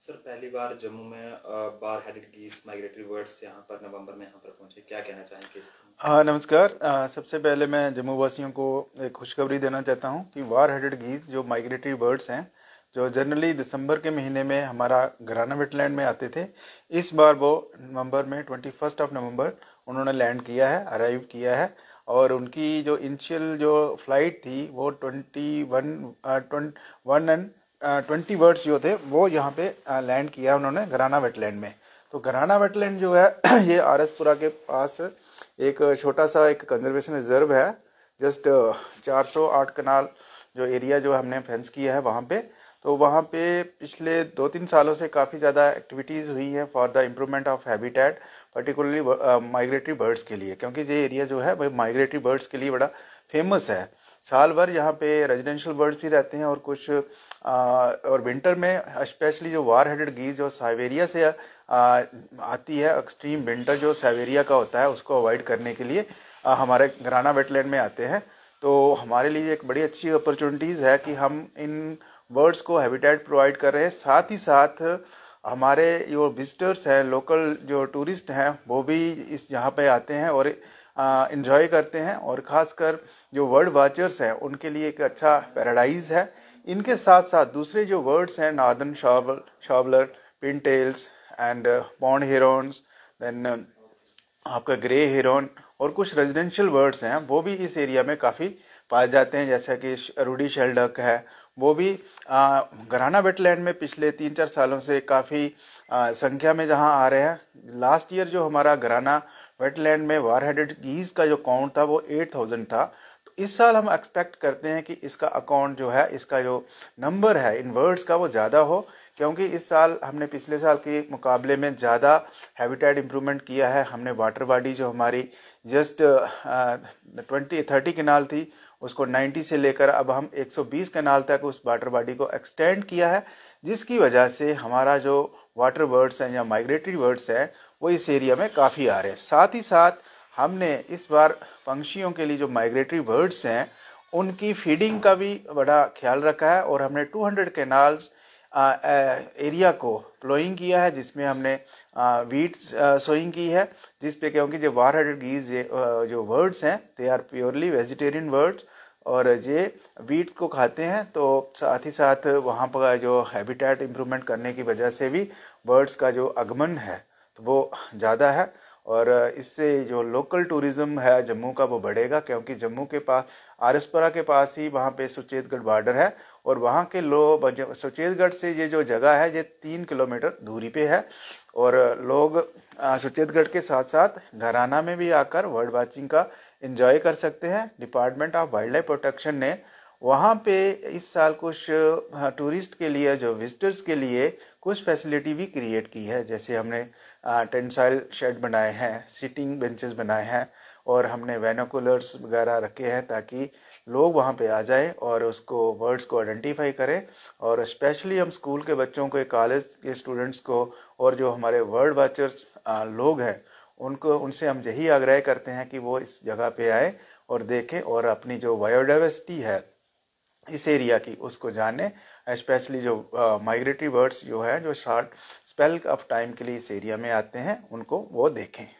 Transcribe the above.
sir पहली बार जम्मू में bar headed geese migratory birds यहाँ पर नवंबर में यहाँ पर पहुँचे क्या कहना चाहेंगे हाँ नमस्कार आ, सबसे पहले मैं जम्मू वासियों को एक खुशखबरी देना चाहता हूँ कि वार हेडेड गीस जो माइग्रेटरी बर्ड्स हैं जो जनरली दिसंबर के महीने में हमारा घराना वेटलैंड में आते थे इस बार वो नवंबर में ट्वेंटी फर्स्ट ऑफ नवंबर उन्होंने लैंड किया है अराइव किया है और उनकी जो इनिशियल जो फ्लाइट थी वो twenty one one and twenty words जो थे वो यहाँ पे लैंड किया उन्होंने घराना वेटलैंड में तो घराना वेटलैंड जो है ये आर एसपुरा के पास एक छोटा सा एक कंजर्वेशन रिजर्व है जस्ट 408 कनाल जो एरिया जो हमने फेंस किया है वहाँ पे तो वहाँ पे पिछले दो तीन सालों से काफ़ी ज़्यादा एक्टिविटीज़ हुई हैं for the improvement of habitat particularly migratory birds के लिए क्योंकि ये एरिया जो है वह माइग्रेटरी बर्ड्स के लिए बड़ा फेमस है साल भर यहाँ पे रेजिडेंशियल बर्ड्स भी रहते हैं और कुछ आ, और विंटर में स्पेशली जो वार हेडेड गीज जो साइवेरिया से आ, आती है एक्सट्रीम विंटर जो साइवेरिया का होता है उसको अवॉइड करने के लिए आ, हमारे घराना वेटलैंड में आते हैं तो हमारे लिए एक बड़ी अच्छी अपॉर्चुनिटीज़ है कि हम इन बर्ड्स को हैबिटेट प्रोवाइड कर रहे हैं साथ ही साथ हमारे जो विजिटर्स हैं लोकल जो टूरिस्ट हैं वो भी इस यहाँ पे आते हैं और इन्जॉय करते हैं और ख़ासकर जो वर्ड वाचर्स हैं उनके लिए एक अच्छा पैराडाइज है इनके साथ साथ दूसरे जो वर्ड्स हैं northern shovel shoveler pintails and pond herons then आपका ग्रे हिरोन और कुछ रेजिडेंशियल वर्ड्स हैं वो भी इस एरिया में काफ़ी पाए जाते हैं जैसा कि रूडी शेल्डक है वो भी घराना वेटलैंड में पिछले तीन चार सालों से काफ़ी संख्या में जहाँ आ रहे हैं लास्ट ईयर जो हमारा घराना वेटलैंड में वार हेडेड गीज का जो काउंट था वो एट थाउजेंड था तो इस साल हम एक्सपेक्ट करते हैं कि इसका अकाउंट जो है इसका जो नंबर है इन वर्ड्स का वो ज़्यादा हो क्योंकि इस साल हमने पिछले साल के मुकाबले में ज़्यादा हैबिटेट इम्प्रूवमेंट किया है हमने वाटर बॉडी जो हमारी जस्ट ट्वेंटी थर्टी कनाल थी उसको 90 से लेकर अब हम 120 कनाल तक उस वाटर बॉडी को एक्सटेंड किया है जिसकी वजह से हमारा जो वाटर बर्ड्स हैं या माइग्रेटरी बर्ड्स हैं वो इस एरिया में काफ़ी आ रहे हैं साथ ही साथ हमने इस बार पंक्षियों के लिए जो माइग्रेटरी बर्ड्स हैं उनकी फीडिंग का भी बड़ा ख्याल रखा है और हमने 200 कैनाल्स एरिया को प्लोइंग किया है जिसमें हमने वीट सोइंग की है जिस पे क्योंकि जो वार हंड्रेड गीज जो वर्ड्स हैं they are purely vegetarian words और ये वीट को खाते हैं तो साथ ही साथ वहाँ पर जो हैबिटेट इम्प्रूवमेंट करने की वजह से भी बर्ड्स का जो आगमन है तो वो ज़्यादा है और इससे जो लोकल टूरिज़्म है जम्मू का वो बढ़ेगा क्योंकि जम्मू के पास आरसपुरा के पास ही वहाँ पे सुचेतगढ़ बॉर्डर है और वहाँ के लोग सुचेतगढ़ से ये जो जगह है ये तीन किलोमीटर दूरी पे है और लोग सुचेतगढ़ के साथ साथ घराना में भी आकर वर्ल्ड वाचिंग का इन्जॉय कर सकते हैं department of wildlife protection ने वहाँ पे इस साल कुछ टूरिस्ट हाँ, के लिए जो विजिटर्स के लिए कुछ फैसिलिटी भी क्रिएट की है जैसे हमने टेंसाइल हाँ, शेड बनाए हैं सीटिंग बेंचेस बनाए हैं और हमने वेनोकुलर्स वगैरह रखे हैं ताकि लोग वहाँ पे आ जाए और उसको वर्ड्स को आइडेंटिफाई करें और स्पेशली हम स्कूल के बच्चों को कॉलेज के स्टूडेंट्स को और जो हमारे वर्ड वाचर्स हाँ, लोग हैं उनको उनसे हम यही आग्रह करते हैं कि वो इस जगह पे आए और देखें और अपनी जो बायोडाइवर्सिटी है इस एरिया की उसको जाने स्पेशली जो माइग्रेटरी बर्ड्स जो है जो शॉर्ट स्पेल ऑफ टाइम के लिए इस एरिया में आते हैं उनको वो देखें